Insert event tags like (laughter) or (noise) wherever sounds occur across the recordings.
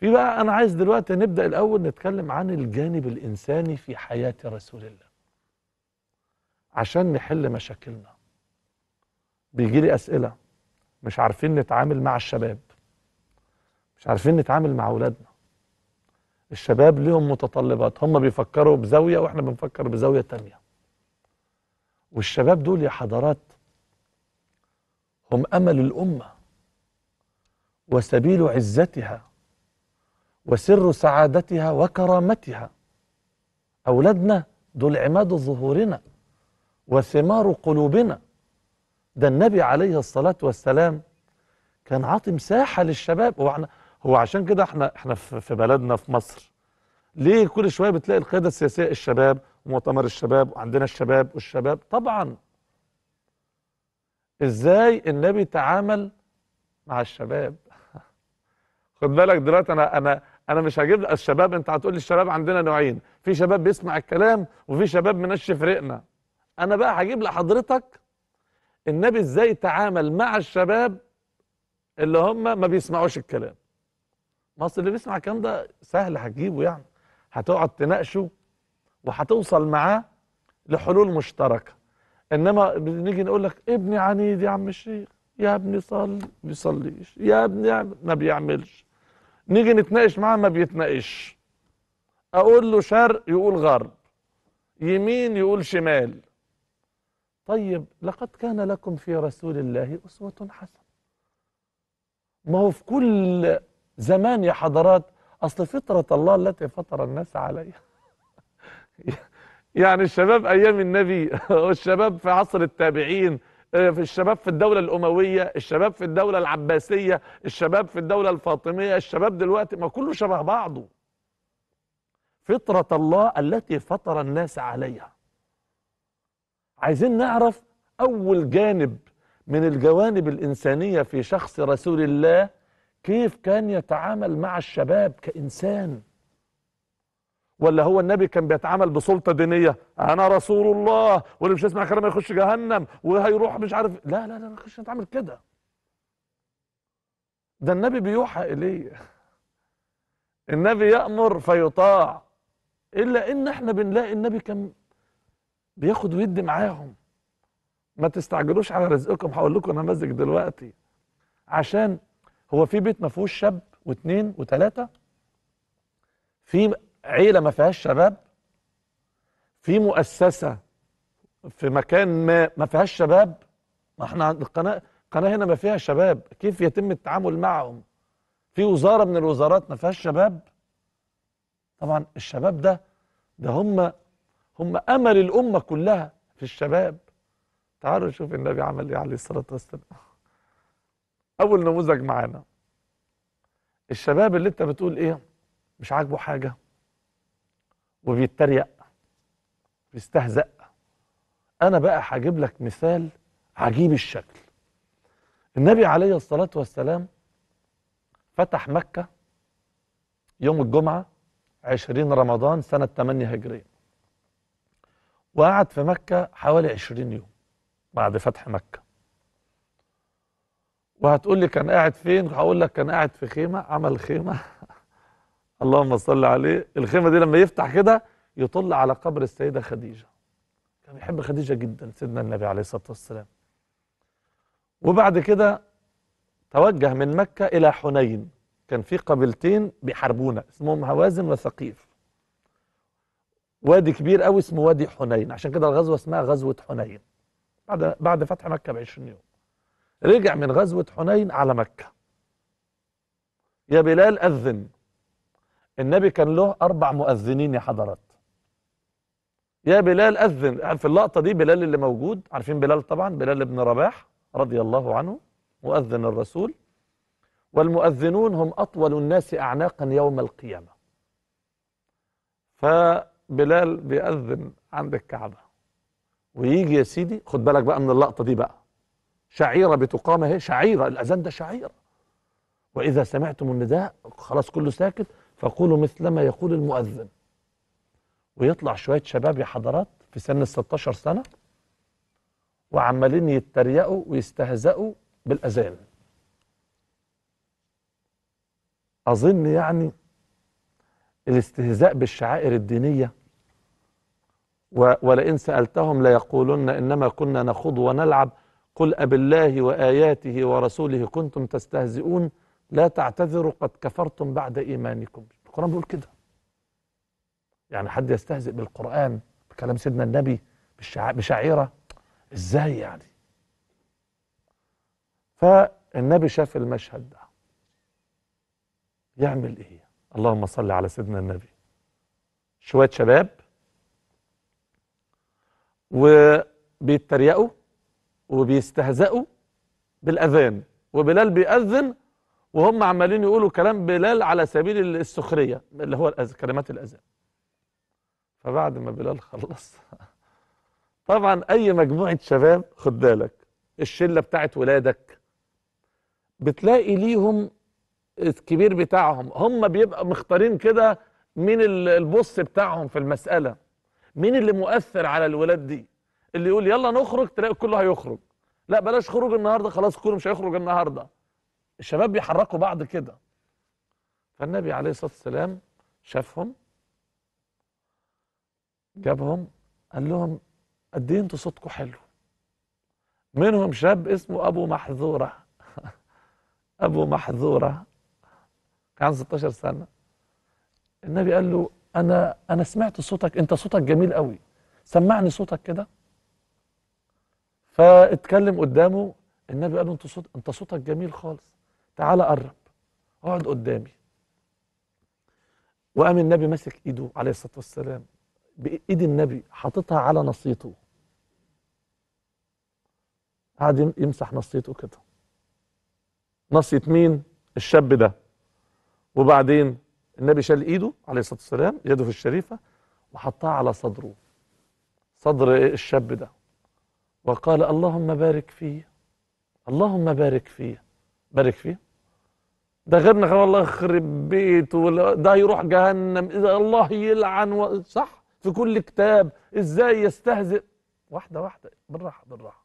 في بقى أنا عايز دلوقتي نبدأ الأول نتكلم عن الجانب الإنساني في حياة رسول الله عشان نحل مشاكلنا بيجي لي أسئلة مش عارفين نتعامل مع الشباب مش عارفين نتعامل مع أولادنا الشباب ليهم متطلبات هم بيفكروا بزاوية وإحنا بنفكر بزاوية تانية والشباب دول يا حضرات هم أمل الأمة وسبيل عزتها وسر سعادتها وكرامتها أولادنا دول عماد ظهورنا وثمار قلوبنا ده النبي عليه الصلاة والسلام كان عاطي مساحة للشباب هو, احنا هو عشان كده احنا احنا في بلدنا في مصر ليه كل شوية بتلاقي القيادة السياسية الشباب ومؤتمر الشباب وعندنا الشباب والشباب طبعا ازاي النبي تعامل مع الشباب (laughs) خد بالك دلوقتي انا انا انا مش هجيب الشباب انت هتقول لي الشباب عندنا نوعين في شباب بيسمع الكلام وفي شباب منشف رقنا انا بقى هجيب لحضرتك النبي ازاي تعامل مع الشباب اللي هم ما بيسمعوش الكلام ما اصل اللي بيسمع الكلام ده سهل هتجيبه يعني هتقعد تناقشه وهتوصل معاه لحلول مشتركه انما نيجي نقول لك ابني عنيد يا عم الشيخ يا ابني صلي بيصليش يا ابني ما بيعملش نيجي نتناقش معاه ما بيتناقش اقول له شرق يقول غرب يمين يقول شمال طيب لقد كان لكم في رسول الله أسوة حسنة ما هو في كل زمان يا حضرات أصل فطرة الله التي فطر الناس عليها (laughs) يعني الشباب أيام النبي والشباب في عصر التابعين آه، في الشباب في الدولة الأموية الشباب في الدولة العباسية الشباب في الدولة الفاطمية الشباب دلوقتي ما كله شبه بعضه فطرة الله التي فطر الناس عليها عايزين نعرف أول جانب من الجوانب الإنسانية في شخص رسول الله كيف كان يتعامل مع الشباب كإنسان ولا هو النبي كان بيتعامل بسلطة دينية انا رسول الله واللي مش هيسمع كلامي يخش جهنم وهيروح مش عارف لا لا لا ما نخش نتعامل كده ده النبي بيوحى اليه النبي يأمر فيطاع الا ان احنا بنلاقي النبي كان بياخد ويدي معاهم ما تستعجلوش على رزقكم هقول لكم نماذج دلوقتي عشان هو في بيت ما فيهوش شاب واثنين وثلاثه في عيله ما فيهاش شباب في مؤسسه في مكان ما ما فيهاش شباب ما احنا القناه القناه هنا ما فيها شباب كيف يتم التعامل معهم في وزاره من الوزارات ما فيهاش شباب طبعا الشباب ده ده هم هم امل الامه كلها في الشباب تعالوا نشوف النبي عمل ايه عليه الصلاه والسلام اول نموذج معانا الشباب اللي انت بتقول ايه مش عاجبه حاجه وبيتريق بيستهزأ أنا بقى هجيب لك مثال عجيب الشكل النبي عليه الصلاة والسلام فتح مكة يوم الجمعة 20 رمضان سنة 8 هجرية وقعد في مكة حوالي 20 يوم بعد فتح مكة وهتقول لي كان قاعد فين هقول لك كان قاعد في خيمة عمل خيمة اللهم صل عليه الخيمه دي لما يفتح كده يطل على قبر السيده خديجه كان يحب خديجه جدا سيدنا النبي عليه الصلاه والسلام وبعد كده توجه من مكه الى حنين كان في قبيلتين بيحاربونا اسمهم هوازن وثقيف وادي كبير قوي اسمه وادي حنين عشان كده الغزوه اسمها غزوه حنين بعد بعد فتح مكه ب 20 يوم رجع من غزوه حنين على مكه يا بلال اذن النبي كان له أربع مؤذنين يا حضرات يا بلال أذن في اللقطة دي بلال اللي موجود عارفين بلال طبعا بلال ابن رباح رضي الله عنه مؤذن الرسول والمؤذنون هم أطول الناس أعناقا يوم القيامة فبلال بيأذن عند الكعبة ويجي يا سيدي خد بالك بقى من اللقطة دي بقى شعيرة بتقام اهي شعيرة الأذان ده شعيرة وإذا سمعتم النداء خلاص كله ساكت فقولوا مثل ما يقول المؤذن ويطلع شوية شباب يا حضرات في سن ال 16 سنة وعمالين يتريقوا ويستهزئوا بالأذان أظن يعني الاستهزاء بالشعائر الدينية ولئن سألتهم ليقولن إنما كنا نخوض ونلعب قل أبالله وآياته ورسوله كنتم تستهزئون لا تعتذروا قد كفرتم بعد إيمانكم القرآن بيقول كده يعني حد يستهزئ بالقرآن بكلام سيدنا النبي بشعيرة إزاي يعني فالنبي شاف المشهد ده يعمل إيه اللهم صل على سيدنا النبي شوية شباب وبيتريقوا وبيستهزئوا بالأذان وبلال بيأذن وهم عمالين يقولوا كلام بلال على سبيل السخرية اللي هو الأز... كلمات الأذان فبعد ما بلال خلص (laughs) طبعا أي مجموعة شباب خد بالك الشلة بتاعت ولادك بتلاقي ليهم الكبير بتاعهم هم بيبقى مختارين كده مين البص بتاعهم في المسألة مين اللي مؤثر على الولاد دي اللي يقول يلا نخرج تلاقي كله هيخرج لا بلاش خروج النهارده خلاص كله مش هيخرج النهارده الشباب بيحركوا بعض كده فالنبي عليه الصلاة والسلام شافهم جابهم قال لهم قد ايه انتوا صوتكم حلو منهم شاب اسمه ابو محذوره (laughs) ابو محذوره كان 16 سنه النبي قال له انا انا سمعت صوتك انت صوتك جميل قوي سمعني صوتك كده فاتكلم قدامه النبي قال له انت صوت انت صوتك جميل خالص تعالى قرب اقعد قدامي وقام النبي ماسك ايده عليه الصلاه والسلام بايد النبي حاططها على نصيته قعد يمسح نصيته كده نصيه مين الشاب ده وبعدين النبي شال ايده عليه الصلاه والسلام يده في الشريفه وحطها على صدره صدر الشاب ده وقال اللهم بارك فيه اللهم بارك فيه بارك فيه ده غيرنا والله يخرب بيته ولا ده يروح جهنم إذا الله يلعن و... صح في كل كتاب إزاي يستهزئ واحدة واحدة بالراحة بالراحة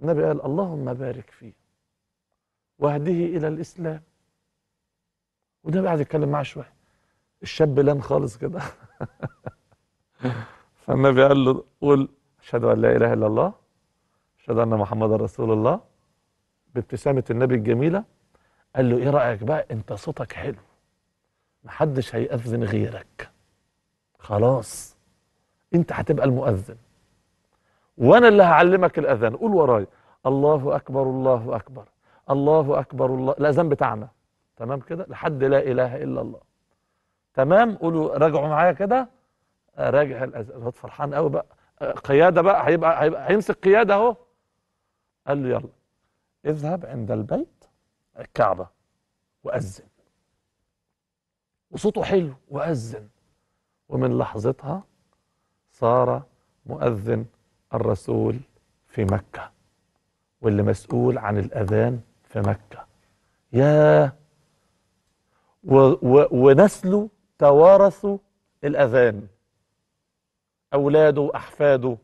النبي قال اللهم بارك فيه واهده إلى الإسلام وده بعد يتكلم معاه شوية الشاب لان خالص كده (laughs) فالنبي قال له قول أشهد أن لا إله إلا الله أشهد أن محمدا رسول الله بابتسامة النبي الجميلة قال له ايه رايك بقى انت صوتك حلو محدش هيأذن غيرك خلاص انت هتبقى المؤذن وانا اللي هعلمك الاذان قول ورايا الله اكبر الله اكبر الله اكبر الله الاذان بتاعنا تمام كده لحد لا اله الا الله تمام قولوا راجعوا معايا كده راجع الاذان الواد فرحان قوي بقى قياده بقى هيبقى هيبقى هيمسك قياده اهو قال له يلا اذهب عند البيت الكعبة وأذن وصوته حلو وأذن ومن لحظتها صار مؤذن الرسول في مكة واللي مسؤول عن الأذان في مكة يا و و ونسله توارثوا الأذان أولاده وأحفاده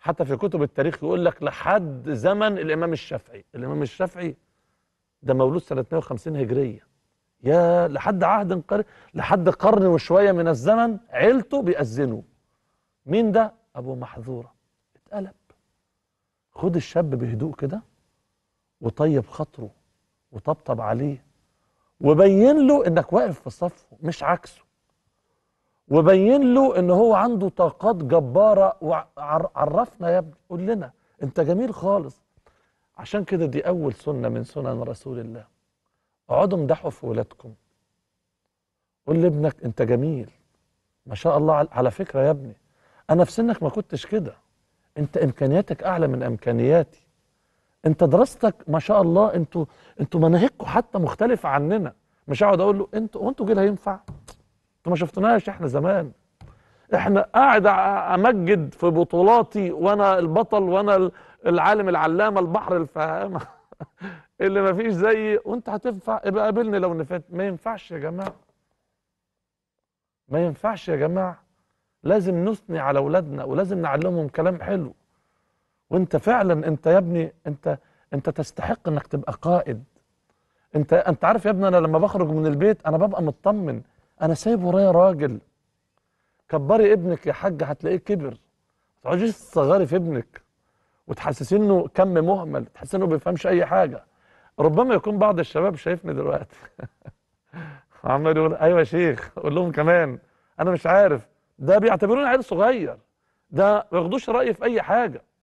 حتى في كتب التاريخ يقول لك لحد زمن الإمام الشافعي الإمام الشافعي ده مولود سنة 150 هجرية يا لحد عهد قر... لحد قرن وشوية من الزمن عيلته بيأذنوا مين ده أبو محذورة اتقلب خد الشاب بهدوء كده وطيب خاطره وطبطب عليه وبين له انك واقف في صفه مش عكسه وبين له ان هو عنده طاقات جباره وعرفنا يا ابني قول لنا انت جميل خالص عشان كده دي أول سنة من سنن رسول الله اقعدوا امدحوا في ولادكم قول لابنك أنت جميل ما شاء الله على فكرة يا ابني أنا في سنك ما كنتش كده أنت إمكانياتك أعلى من إمكانياتي أنت دراستك ما شاء الله أنتوا أنتوا مناهجكم حتى مختلفة عننا مش هقعد أقول له أنتوا وأنتوا جيل هينفع؟ أنتوا ما شفتوناش إحنا زمان احنا قاعد امجد في بطولاتي وانا البطل وانا العالم العلامه البحر الفهامه (laughs) اللي ما فيش زي وانت هتنفع ابقى قابلني لو نفات ما ينفعش يا جماعه ما ينفعش يا جماعه لازم نثني على اولادنا ولازم نعلمهم كلام حلو وانت فعلا انت يا ابني انت انت تستحق انك تبقى قائد انت انت عارف يا ابني انا لما بخرج من البيت انا ببقى مطمن انا سايب ورايا راجل كبري ابنك يا حاج هتلاقيه كبر ما تقعديش تصغري في ابنك وتحسسينه كم مهمل تحس انه بيفهمش اي حاجه ربما يكون بعض الشباب شايفني دلوقتي (laughs) عمال يقول ايوه يا شيخ قول لهم كمان انا مش عارف ده بيعتبروني عيل صغير ده ما ياخدوش رايي في اي حاجه